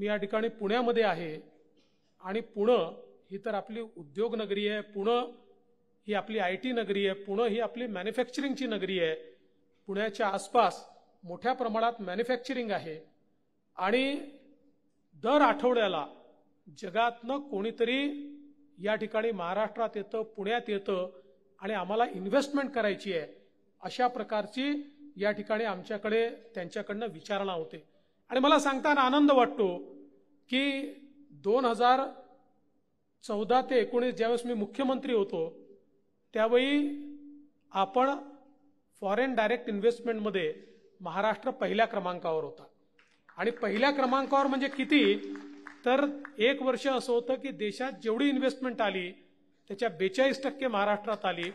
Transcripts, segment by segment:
मी या ठिकाणी पुण्यामध्ये आहे आणि पुणं ही तर आपली उद्योग नगरी आहे पुणं ही आपली आय टी नगरी आहे पुणं ही आपली मॅन्युफॅक्चरिंगची नगरी आहे पुण्याच्या आसपास मोठ्या प्रमाणात मॅन्युफॅक्चरिंग आहे आणि दर आठवड्याला जगातनं कोणीतरी या ठिकाणी महाराष्ट्रात येतं पुण्यात येतं आणि आम्हाला इन्व्हेस्टमेंट करायची आहे अशा प्रकारची या ठिकाणी आमच्याकडे त्यांच्याकडनं विचारणा होते आणि मला सांगताना आनंद वाटतो की दोन हजार चौदा ते एकोणीस ज्यावेळेस मी मुख्यमंत्री होतो त्यावेळी आपण फॉरेन डायरेक्ट इन्व्हेस्टमेंटमध्ये महाराष्ट्र पहिल्या क्रमांकावर होता आणि पहिल्या क्रमांकावर म्हणजे किती तर एक वर्ष असं होतं की देशात जेवढी इन्व्हेस्टमेंट आली त्याच्या बेचाळीस टक्के महाराष्ट्रात आली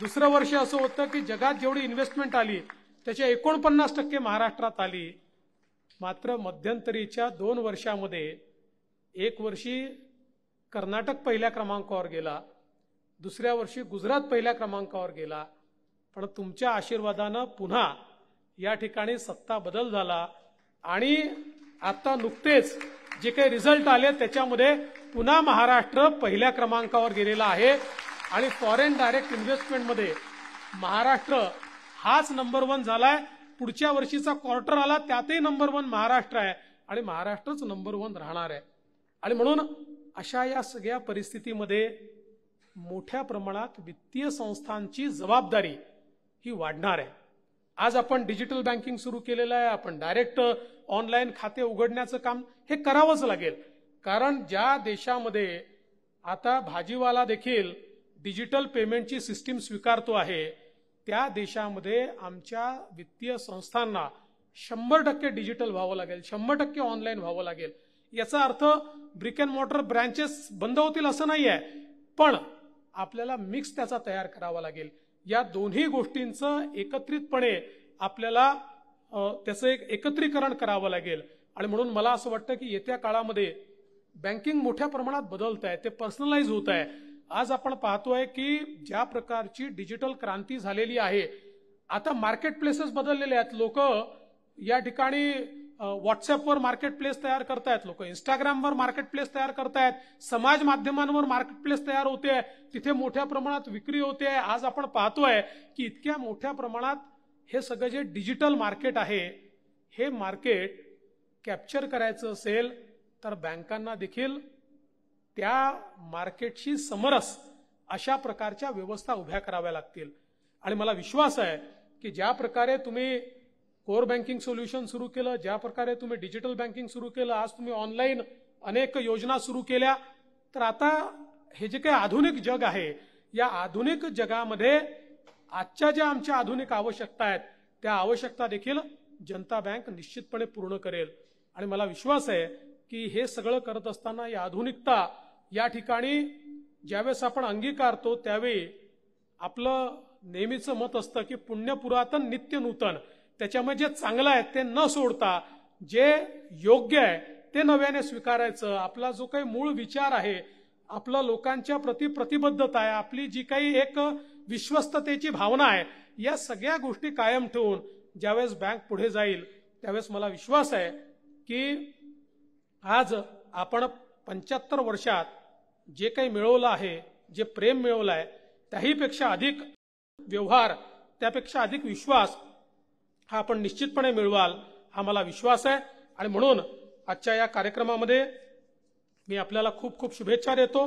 दुसरं वर्ष असं होतं की जगात जेवढी इन्व्हेस्टमेंट आली त्याच्या एकोणपन्नास टक्के महाराष्ट्रात आली मात्र मध्यंतरीच्या दोन वर्षामध्ये एक वर्षी कर्नाटक पहिल्या क्रमांकावर गेला दुसऱ्या वर्षी गुजरात पहिल्या क्रमांकावर गेला पण तुमच्या आशीर्वादानं पुन्हा या ठिकाणी सत्ता बदल झाला आणि आता नुकतेच जे काही रिझल्ट आले त्याच्यामध्ये पुन्हा महाराष्ट्र पहिल्या क्रमांकावर गेलेला आहे आणि फॉरेन डायरेक्ट इन्व्हेस्टमेंटमध्ये महाराष्ट्र हाच नंबर वन झालाय पुढच्या वर्षीचा क्वार्टर आला त्यातही नंबर वन महाराष्ट्र आहे आणि महाराष्ट्रच नंबर वन राहणार आहे आणि म्हणून अशा या सगळ्या परिस्थितीमध्ये मोठ्या प्रमाणात वित्तीय संस्थांची जबाबदारी ही वाढणार आहे आज आपण डिजिटल बँकिंग सुरू केलेलं आहे आपण डायरेक्ट ऑनलाईन खाते उघडण्याचं काम हे करावंच लागेल कारण ज्या देशामध्ये आता भाजीवाला देखील डिजिटल पेमेंटची सिस्टीम स्वीकारतो आहे त्या देशामध्ये आमच्या वित्तीय संस्थांना शंभर टक्के डिजिटल व्हावं लागेल शंभर टक्के ऑनलाईन व्हावं लागेल याचा अर्थ ब्रिक अँड मॉटर ब्रँचेस बंद होतील असं नाही आहे पण आपल्याला मिक्स त्याचा तयार करावा लागेल या दोन्ही गोष्टींचं एकत्रितपणे आपल्याला त्याचं एक एकत्रीकरण करावं लागेल आणि म्हणून मला असं वाटतं की येत्या काळामध्ये बँकिंग मोठ्या प्रमाणात बदलत आहे ते पर्सनलाइज होत आहे आज आपण पाहतोय की ज्या प्रकारची डिजिटल क्रांती झालेली आहे आता मार्केट प्लेसेस बदललेले आहेत लोक या ठिकाणी व्हॉट्सअपवर मार्केट प्लेस तयार करतायत लोक इंस्टाग्रामवर मार्केट प्लेस तयार करतायत समाज माध्यमांवर मार्केट प्लेस तयार होते तिथे मोठ्या प्रमाणात विक्री होते आज आपण पाहतोय की इतक्या मोठ्या प्रमाणात हे सगळं जे डिजिटल मार्केट आहे हे मार्केट कॅप्चर करायचं असेल तर बँकांना देखील त्या मार्केटशी समरस अशा प्रकारच्या व्यवस्था उभ्या कराव्या लागतील आणि मला विश्वास आहे की ज्या प्रकारे तुम्ही कोर बँकिंग सोल्युशन सुरू केलं ज्या प्रकारे तुम्ही डिजिटल बँकिंग सुरू केलं आज तुम्ही ऑनलाईन अनेक योजना सुरू केल्या तर आता हे जे काही आधुनिक जग आहे या आधुनिक जगामध्ये आजच्या ज्या आमच्या आधुनिक आवश्यकता आहेत त्या आवश्यकता देखील जनता बँक निश्चितपणे पूर्ण करेल आणि मला विश्वास आहे की हे सगळं करत असताना या आधुनिकता या ठिकाणी ज्यावेळेस आपण अंगीकारतो त्यावेळी आपलं नेहमीचं मत असतं की पुण्य पुरातन नित्य नूतन त्याच्यामुळे जे चांगलं आहे ते न सोडता जे योग्य आहे ते नव्याने स्वीकारायचं आपला जो काही मूळ विचार आहे आपलं लोकांच्या प्रति प्रतिबद्धता आहे आपली जी काही एक विश्वस्ततेची भावना आहे या सगळ्या गोष्टी कायम ठेवून ज्यावेळेस बँक पुढे जाईल त्यावेळेस मला विश्वास आहे की आज आपण पंच्याहत्तर वर्षात जे काही मिळवलं आहे जे प्रेम मिळवलं आहे त्याहीपेक्षा अधिक व्यवहार त्यापेक्षा अधिक विश्वास हा आपण निश्चितपणे मिळवाल हा मला विश्वास आहे आणि म्हणून आजच्या या कार्यक्रमामध्ये मी आपल्याला खूप खूप शुभेच्छा देतो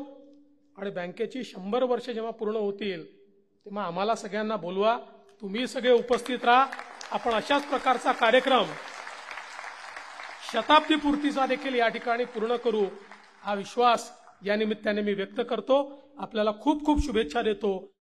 आणि बँकेची शंभर वर्ष जेव्हा पूर्ण होतील तेव्हा आम्हाला सगळ्यांना बोलवा तुम्ही सगळे उपस्थित राहा आपण अशाच प्रकारचा कार्यक्रम शताब्दी पूर्तीचा देखील या ठिकाणी पूर्ण करू हा विश्वास या निमित्ताने मी व्यक्त करतो आपल्याला खूप खूप शुभेच्छा देतो